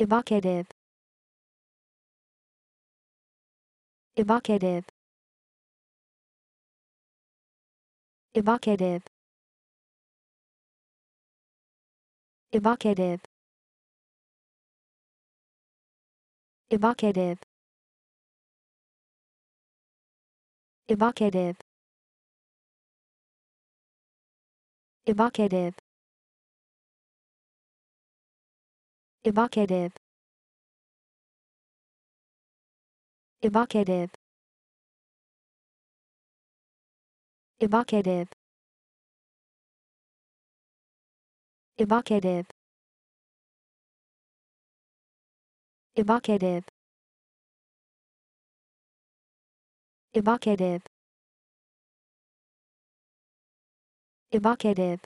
evocative evocative evocative evocative evocative evocative evocative evocative evocative evocative evocative evocative evocative evocative